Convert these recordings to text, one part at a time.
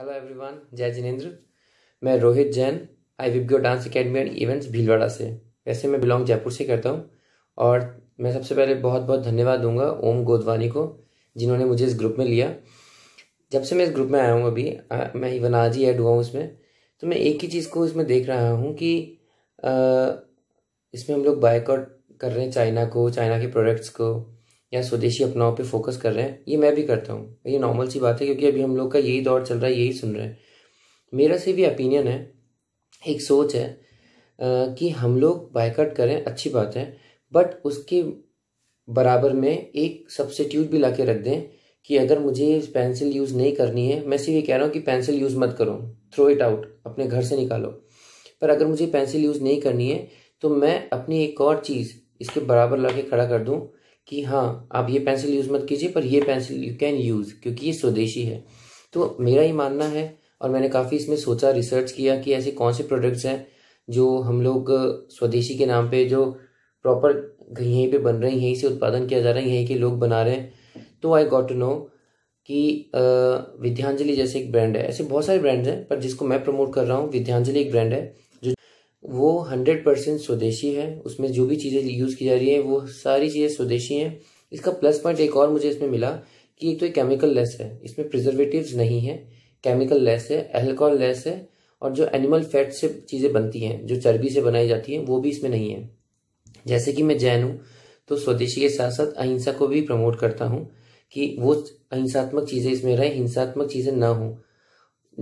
hello everyone जय जिनेन्द्र मैं रोहित जैन आई विबगो dance academy and events Bhilwara से वैसे मैं बिलोंग जयपुर से करता हूँ और मैं सबसे पहले बहुत बहुत धन्यवाद दूंगा ओम गोदवानी को जिन्होंने मुझे इस ग्रुप में लिया जब से मैं इस ग्रुप में आया हूँ अभी आ, मैं इवन आज ही ऐड हुआ हूँ इसमें तो मैं एक ही चीज़ को इसमें देख रहा हूँ कि आ, इसमें हम लोग बाइकआउट कर रहे हैं चाइना को चाइना के प्रोडक्ट्स को या स्वदेशी अपनाओं पे फोकस कर रहे हैं ये मैं भी करता हूँ ये नॉर्मल सी बात है क्योंकि अभी हम लोग का यही दौर चल रहा है यही सुन रहे हैं मेरा से भी ओपिनियन है एक सोच है कि हम लोग बायकट करें अच्छी बात है बट उसके बराबर में एक सब्सिट्यूट भी ला के रख दें कि अगर मुझे पेंसिल यूज़ नहीं करनी है मैं सिर्फ ये कह रहा हूँ कि पेंसिल यूज़ मत करो थ्रो इट आउट अपने घर से निकालो पर अगर मुझे पेंसिल यूज़ नहीं करनी है तो मैं अपनी एक और चीज़ इसके बराबर ला के खड़ा कर दूँ कि हाँ आप ये पेंसिल यूज़ मत कीजिए पर ये पेंसिल यू कैन यूज़ क्योंकि ये स्वदेशी है तो मेरा ही मानना है और मैंने काफ़ी इसमें सोचा रिसर्च किया कि ऐसे कौन से प्रोडक्ट्स हैं जो हम लोग स्वदेशी के नाम पे जो प्रॉपर यहीं पे बन रहे हैं यहीं से उत्पादन किया जा रहा है यहीं के लोग बना रहे हैं तो आई गॉट टू नो कि विद्यांजलि जैसे एक ब्रांड है ऐसे बहुत सारे ब्रांड्स हैं पर जिसको मैं प्रमोट कर रहा हूँ विद्यांजलि एक ब्रांड है वो हंड्रेड परसेंट स्वदेशी है उसमें जो भी चीज़ें यूज़ की जा रही हैं वो सारी चीज़ें स्वदेशी हैं इसका प्लस पॉइंट एक और मुझे इसमें मिला कि तो एक तो ये केमिकल लेस है इसमें प्रिजर्वेटिव नहीं है केमिकल लेस है एल्कोहल लेस है और जो एनिमल फैट से चीज़ें बनती हैं जो चर्बी से बनाई जाती हैं वो भी इसमें नहीं है जैसे कि मैं जैन हूँ तो स्वदेशी के साथ साथ अहिंसा को भी प्रमोट करता हूँ कि वो अहिंसात्मक चीज़ें इसमें रहें हिंसात्मक चीज़ें ना हों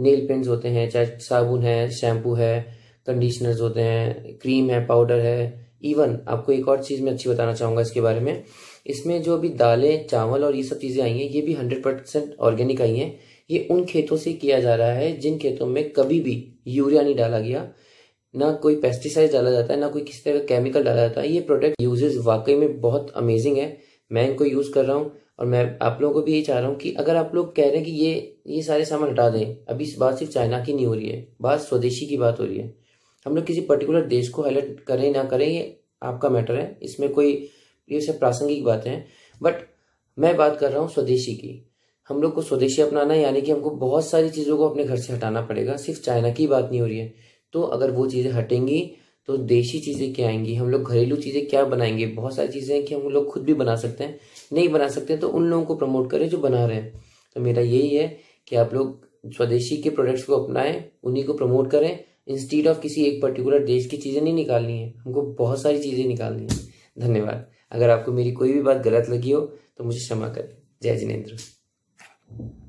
नेल पेंट्स होते हैं चाहे साबुन है शैम्पू है कंडीशनर्स होते हैं क्रीम है पाउडर है इवन आपको एक और चीज़ मैं अच्छी बताना चाहूँगा इसके बारे में इसमें जो अभी दालें चावल और ये सब चीज़ें आई हैं ये भी हंड्रेड परसेंट ऑर्गेनिक आई हैं ये उन खेतों से किया जा रहा है जिन खेतों में कभी भी यूरिया नहीं डाला गया ना कोई पेस्टिसाइड डाला जाता है ना कोई किसी तरह का केमिकल डाला जाता है ये प्रोडक्ट यूजेज वाकई में बहुत अमेजिंग है मैं इनको यूज़ कर रहा हूँ और मैं आप लोगों को भी ये चाह रहा हूँ कि अगर आप लोग कह रहे हैं कि ये ये सारे सामान हटा दें अभी इस बात सिर्फ चाइना की नहीं हो रही है बात स्वदेशी की बात हो रही है हम लोग किसी पर्टिकुलर देश को हाईलाइट करें ना करें ये आपका मैटर है इसमें कोई ये सब प्रासंगिक बातें हैं बट मैं बात कर रहा हूँ स्वदेशी की हम लोग को स्वदेशी अपनाना है यानी कि हमको बहुत सारी चीज़ों को अपने घर से हटाना पड़ेगा सिर्फ चाइना की बात नहीं हो रही है तो अगर वो चीज़ें हटेंगी तो देशी चीज़ें क्या आएंगी हम लोग घरेलू चीज़ें क्या बनाएंगे बहुत सारी चीज़ें हैं कि हम लोग खुद भी बना सकते हैं नहीं बना सकते तो उन लोगों को प्रमोट करें जो बना रहे हैं तो मेरा यही है कि आप लोग स्वदेशी के प्रोडक्ट्स को अपनाएं उन्हीं को प्रमोट करें इंस्टीट ऑफ किसी एक पर्टिकुलर देश की चीज़ें नहीं निकालनी है हमको बहुत सारी चीज़ें निकालनी है धन्यवाद अगर आपको मेरी कोई भी बात गलत लगी हो तो मुझे क्षमा करें जय जिनेन्द्र